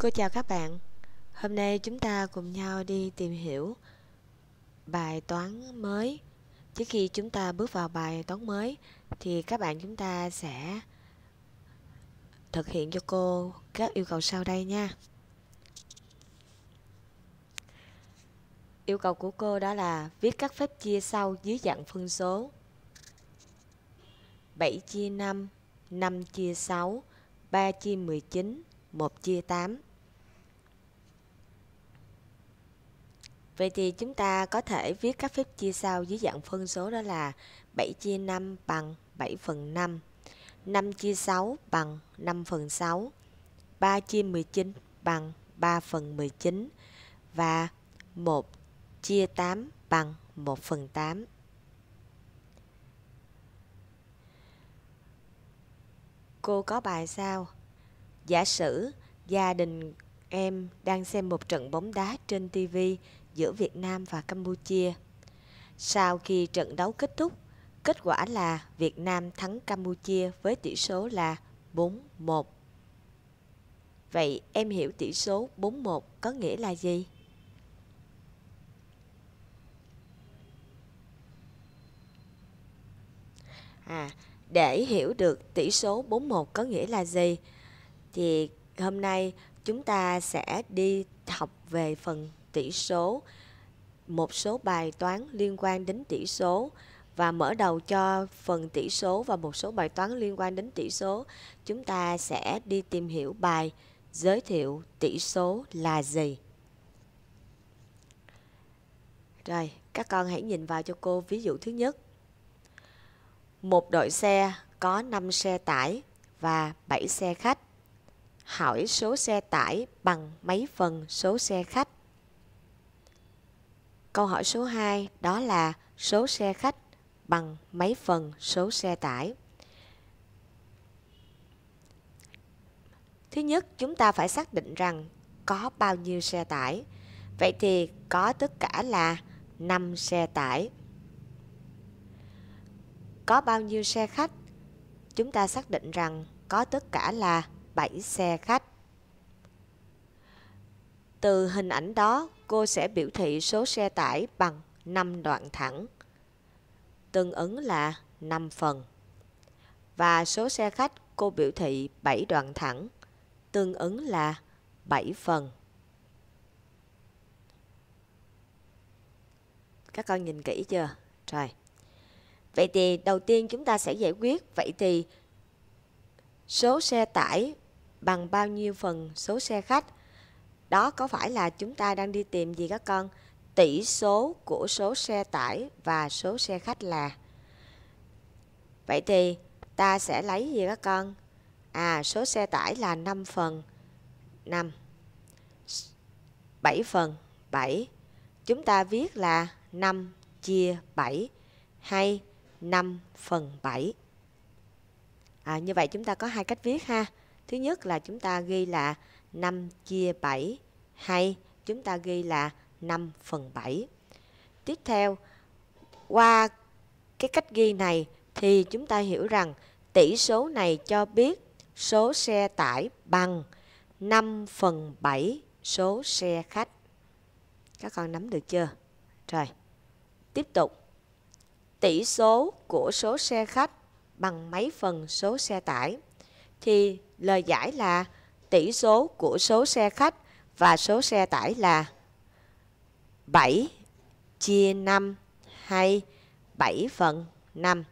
Cô chào các bạn Hôm nay chúng ta cùng nhau đi tìm hiểu bài toán mới Trước khi chúng ta bước vào bài toán mới thì các bạn chúng ta sẽ thực hiện cho cô các yêu cầu sau đây nha Yêu cầu của cô đó là viết các phép chia sau dưới dạng phân số 7 chia 5, 5 chia 6, 3 chia 19, 1 chia 8 Vậy thì chúng ta có thể viết các phép chia sau dưới dạng phân số đó là 7 chia 5 bằng 7 phần 5, 5 chia 6 bằng 5 phần 6, 3 chia 19 bằng 3 phần 19 và 1 chia 8 bằng 1 phần 8. Cô có bài sao? Giả sử gia đình em đang xem một trận bóng đá trên TV giữa Việt Nam và Campuchia. Sau khi trận đấu kết thúc, kết quả là Việt Nam thắng Campuchia với tỷ số là 4-1. Vậy em hiểu tỷ số 4-1 có nghĩa là gì? À, để hiểu được tỷ số 4-1 có nghĩa là gì thì hôm nay chúng ta sẽ đi học về phần tỷ số, một số bài toán liên quan đến tỷ số và mở đầu cho phần tỷ số và một số bài toán liên quan đến tỷ số, chúng ta sẽ đi tìm hiểu bài giới thiệu tỷ số là gì. Rồi, các con hãy nhìn vào cho cô ví dụ thứ nhất. Một đội xe có 5 xe tải và 7 xe khách. Hỏi số xe tải bằng mấy phần số xe khách? Câu hỏi số 2 đó là số xe khách bằng mấy phần số xe tải? Thứ nhất, chúng ta phải xác định rằng có bao nhiêu xe tải. Vậy thì có tất cả là 5 xe tải. Có bao nhiêu xe khách? Chúng ta xác định rằng có tất cả là 7 xe khách. Từ hình ảnh đó, cô sẽ biểu thị số xe tải bằng 5 đoạn thẳng. Tương ứng là 5 phần. Và số xe khách cô biểu thị 7 đoạn thẳng, tương ứng là 7 phần. Các con nhìn kỹ chưa? Rồi. Vậy thì đầu tiên chúng ta sẽ giải quyết vậy thì số xe tải bằng bao nhiêu phần số xe khách đó có phải là chúng ta đang đi tìm gì các con tỷ số của số xe tải và số xe khách là vậy thì ta sẽ lấy gì các con à số xe tải là 5 phần 5 7 phần 7 chúng ta viết là 5 chia 7 hay 5 phần 7 à, như vậy chúng ta có hai cách viết ha thứ nhất là chúng ta ghi là 5 chia 7 hay chúng ta ghi là 5 phần 7. Tiếp theo, qua cái cách ghi này thì chúng ta hiểu rằng tỷ số này cho biết số xe tải bằng 5 phần 7 số xe khách. Các con nắm được chưa? Rồi, tiếp tục. Tỷ số của số xe khách bằng mấy phần số xe tải? Thì lời giải là tỷ số của số xe khách và số xe tải là 7 chia 5 hay 7 phần 5.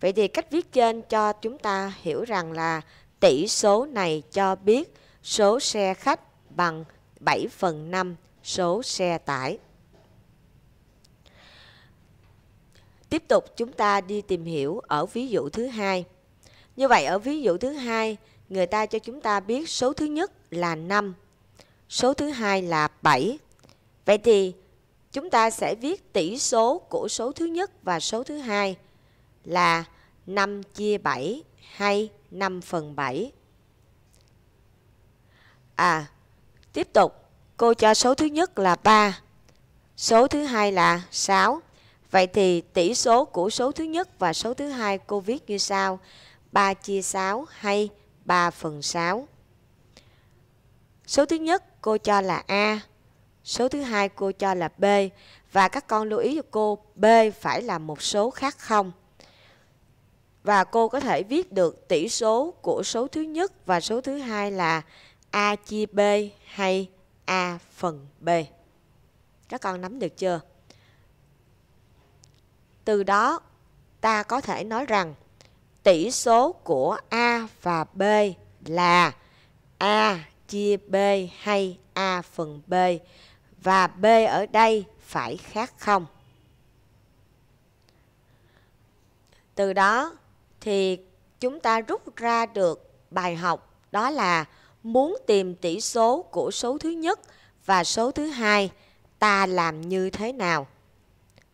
Vậy thì cách viết trên cho chúng ta hiểu rằng là tỷ số này cho biết số xe khách bằng 7 phần 5 số xe tải. Tiếp tục chúng ta đi tìm hiểu ở ví dụ thứ hai. Như vậy ở ví dụ thứ hai người ta cho chúng ta biết số thứ nhất là 5, số thứ hai là 7. Vậy thì chúng ta sẽ viết tỷ số của số thứ nhất và số thứ hai là 5 chia 7 hay 5 phần 7. À, tiếp tục, cô cho số thứ nhất là 3, số thứ hai là 6. Vậy thì tỷ số của số thứ nhất và số thứ hai cô viết như sau: 3 chia 6 hay 6 3 phần 6. Số thứ nhất cô cho là A, số thứ hai cô cho là B và các con lưu ý cho cô B phải là một số khác không. Và cô có thể viết được tỷ số của số thứ nhất và số thứ hai là A chia B hay A phần B. Các con nắm được chưa? Từ đó ta có thể nói rằng Tỷ số của A và B là A chia B hay A phần B và B ở đây phải khác không? Từ đó thì chúng ta rút ra được bài học đó là muốn tìm tỷ số của số thứ nhất và số thứ hai ta làm như thế nào?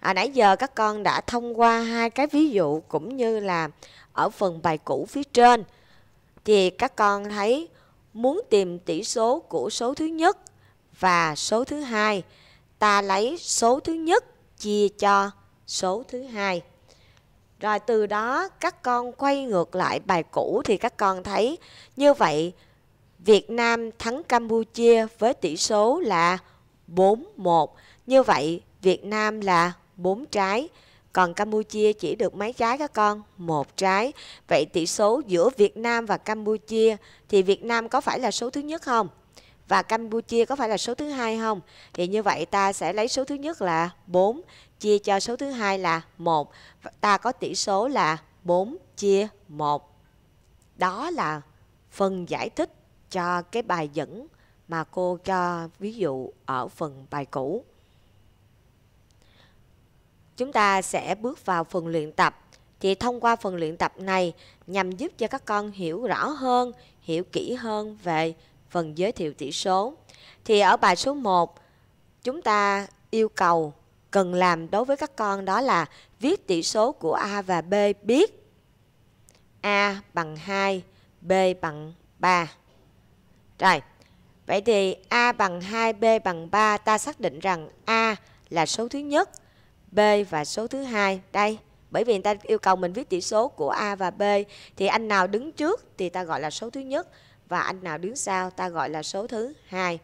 à, nãy giờ các con đã thông qua hai cái ví dụ cũng như là ở phần bài cũ phía trên thì các con thấy muốn tìm tỷ số của số thứ nhất và số thứ hai ta lấy số thứ nhất chia cho số thứ hai rồi từ đó các con quay ngược lại bài cũ thì các con thấy như vậy Việt Nam thắng Campuchia với tỷ số là 4-1. Như vậy Việt Nam là 4 trái. Còn Campuchia chỉ được mấy trái các con? Một trái. Vậy tỷ số giữa Việt Nam và Campuchia thì Việt Nam có phải là số thứ nhất không? Và Campuchia có phải là số thứ hai không? Thì như vậy ta sẽ lấy số thứ nhất là 4 chia cho số thứ hai là 1. Ta có tỷ số là 4 chia 1. Đó là phần giải thích cho cái bài dẫn mà cô cho ví dụ ở phần bài cũ chúng ta sẽ bước vào phần luyện tập. Thì thông qua phần luyện tập này nhằm giúp cho các con hiểu rõ hơn, hiểu kỹ hơn về phần giới thiệu tỷ số. Thì ở bài số 1, chúng ta yêu cầu cần làm đối với các con đó là viết tỷ số của A và B biết A bằng 2, B bằng 3. Rồi, vậy thì A bằng 2, B bằng 3 ta xác định rằng A là số thứ nhất, B và số thứ hai đây bởi vì người ta yêu cầu mình viết tỉ số của A và B thì anh nào đứng trước thì ta gọi là số thứ nhất và anh nào đứng sau ta gọi là số thứ hai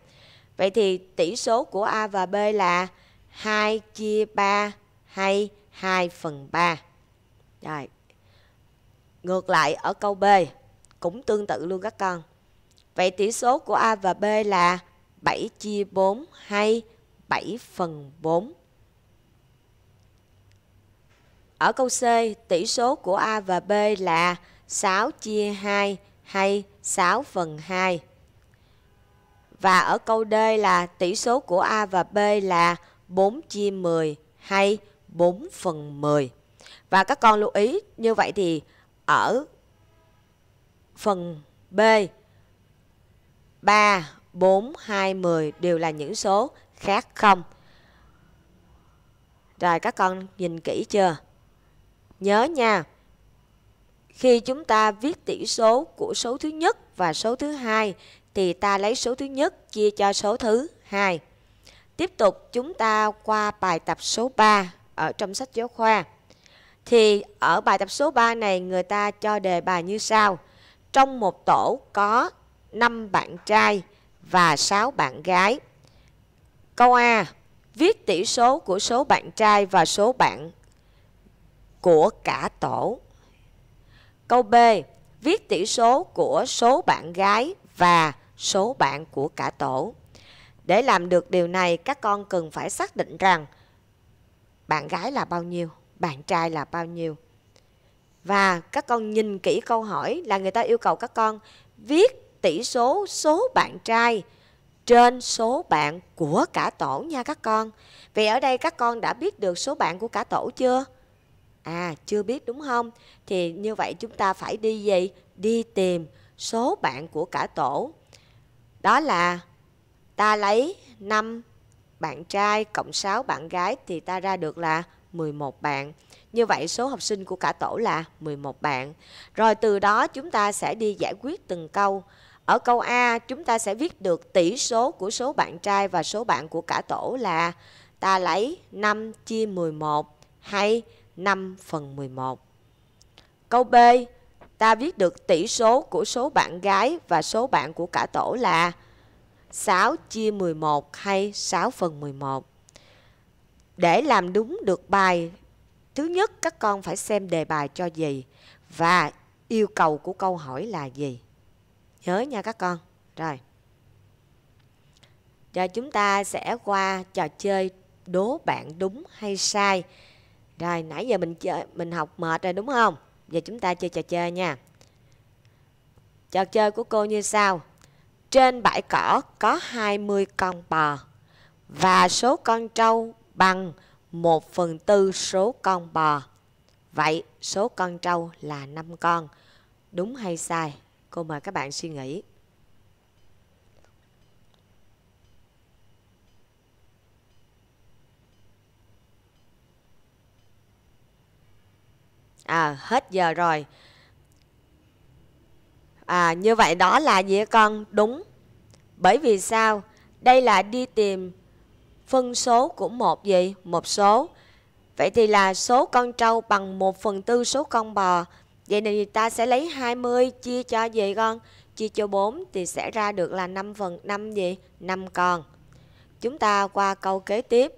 Vậy thì tỉ số của A và B là 2 chia 3 hay 2 phần 3. Rồi. Ngược lại ở câu B cũng tương tự luôn các con. Vậy tỉ số của A và B là 7 chia 4 hay 7 phần 4. Ở câu C, tỷ số của A và B là 6 chia 2 hay 6 phần 2. Và ở câu D là tỷ số của A và B là 4 chia 10 hay 4 phần 10. Và các con lưu ý như vậy thì ở phần B 3, 4, 2, 10 đều là những số khác không. Rồi các con nhìn kỹ chưa? Nhớ nha, khi chúng ta viết tỉ số của số thứ nhất và số thứ hai thì ta lấy số thứ nhất chia cho số thứ hai. Tiếp tục chúng ta qua bài tập số 3 ở trong sách giáo khoa. Thì ở bài tập số 3 này người ta cho đề bài như sau. Trong một tổ có 5 bạn trai và 6 bạn gái. Câu A. Viết tỉ số của số bạn trai và số bạn của cả tổ. Câu B. Viết tỷ số của số bạn gái và số bạn của cả tổ. Để làm được điều này, các con cần phải xác định rằng bạn gái là bao nhiêu, bạn trai là bao nhiêu. Và các con nhìn kỹ câu hỏi là người ta yêu cầu các con viết tỷ số số bạn trai trên số bạn của cả tổ nha các con. vì ở đây các con đã biết được số bạn của cả tổ chưa? à chưa biết đúng không thì như vậy chúng ta phải đi gì đi tìm số bạn của cả tổ đó là ta lấy 5 bạn trai cộng 6 bạn gái thì ta ra được là 11 bạn. Như vậy số học sinh của cả tổ là 11 bạn. Rồi từ đó chúng ta sẽ đi giải quyết từng câu. Ở câu A chúng ta sẽ viết được tỷ số của số bạn trai và số bạn của cả tổ là ta lấy 5 chia 11 hay 5 phần 11. Câu B, ta viết được tỷ số của số bạn gái và số bạn của cả tổ là 6 chia 11 hay 6 phần 11. Để làm đúng được bài, thứ nhất các con phải xem đề bài cho gì và yêu cầu của câu hỏi là gì. Nhớ nha các con. Rồi. Giờ chúng ta sẽ qua trò chơi đố bạn đúng hay sai. Rồi nãy giờ mình chơi mình học mệt rồi đúng không? Giờ chúng ta chơi trò chơi nha. Trò chơi của cô như sau. Trên bãi cỏ có 20 con bò và số con trâu bằng 1 phần tư số con bò. Vậy số con trâu là 5 con. Đúng hay sai? Cô mời các bạn suy nghĩ. à hết giờ rồi à như vậy đó là gì con đúng bởi vì sao đây là đi tìm phân số của một gì một số vậy thì là số con trâu bằng 1 phần tư số con bò vậy thì ta sẽ lấy 20 chia cho gì con chia cho 4 thì sẽ ra được là 5 phần 5 gì 5 con chúng ta qua câu kế tiếp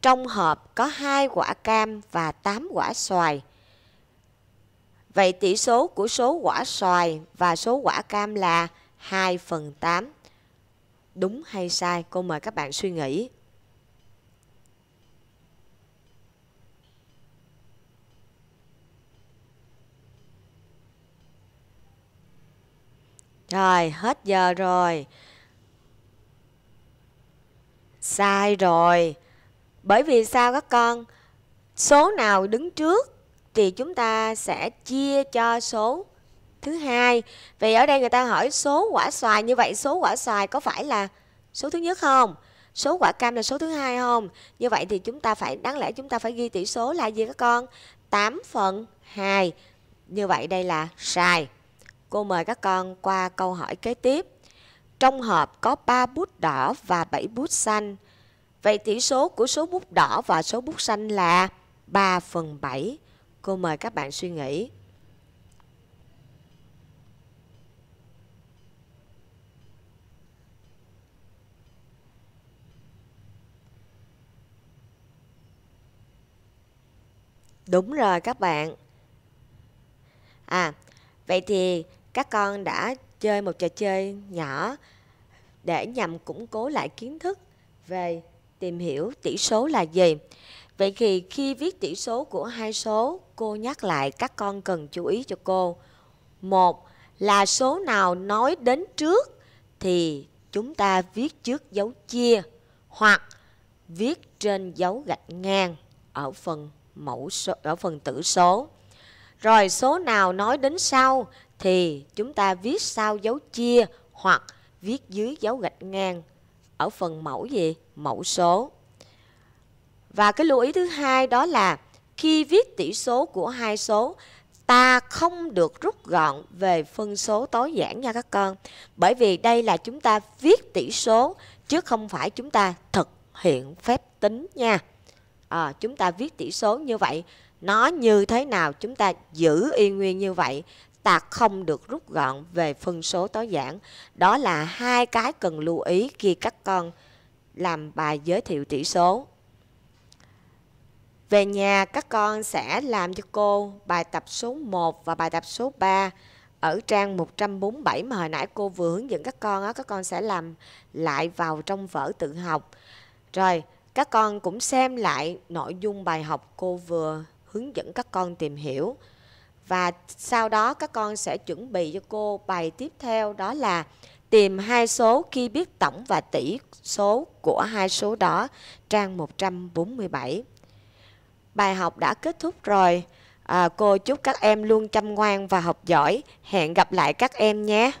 trong hộp có hai quả cam và 8 quả xoài Vậy tỷ số của số quả xoài và số quả cam là 2 phần 8. Đúng hay sai? Cô mời các bạn suy nghĩ. Rồi, hết giờ rồi. Sai rồi. Bởi vì sao các con? Số nào đứng trước thì chúng ta sẽ chia cho số thứ hai vì ở đây người ta hỏi số quả xoài như vậy số quả xoài có phải là số thứ nhất không số quả cam là số thứ hai không như vậy thì chúng ta phải đáng lẽ chúng ta phải ghi tỷ số là gì các con 8 phần 2 như vậy đây là sai cô mời các con qua câu hỏi kế tiếp trong hộp có 3 bút đỏ và 7 bút xanh vậy tỷ số của số bút đỏ và số bút xanh là 3 phần 7 Cô mời các bạn suy nghĩ. Đúng rồi các bạn. À, vậy thì các con đã chơi một trò chơi nhỏ để nhằm củng cố lại kiến thức về tìm hiểu tỷ số là gì. Vậy thì khi viết tỷ số của hai số, cô nhắc lại các con cần chú ý cho cô. Một là số nào nói đến trước thì chúng ta viết trước dấu chia hoặc viết trên dấu gạch ngang ở phần mẫu số, ở phần tử số. Rồi số nào nói đến sau thì chúng ta viết sau dấu chia hoặc viết dưới dấu gạch ngang ở phần mẫu gì? Mẫu số. Và cái lưu ý thứ hai đó là khi viết tỷ số của hai số ta không được rút gọn về phân số tối giản nha các con bởi vì đây là chúng ta viết tỷ số chứ không phải chúng ta thực hiện phép tính nha à, chúng ta viết tỷ số như vậy nó như thế nào chúng ta giữ y nguyên như vậy ta không được rút gọn về phân số tối giản đó là hai cái cần lưu ý khi các con làm bài giới thiệu tỷ số về nhà các con sẽ làm cho cô bài tập số 1 và bài tập số 3 ở trang 147 mà hồi nãy cô vừa hướng dẫn các con á các con sẽ làm lại vào trong vở tự học. Rồi, các con cũng xem lại nội dung bài học cô vừa hướng dẫn các con tìm hiểu. Và sau đó các con sẽ chuẩn bị cho cô bài tiếp theo đó là tìm hai số khi biết tổng và tỷ số của hai số đó trang 147 bài học đã kết thúc rồi. À, cô chúc các em luôn chăm ngoan và học giỏi. Hẹn gặp lại các em nhé.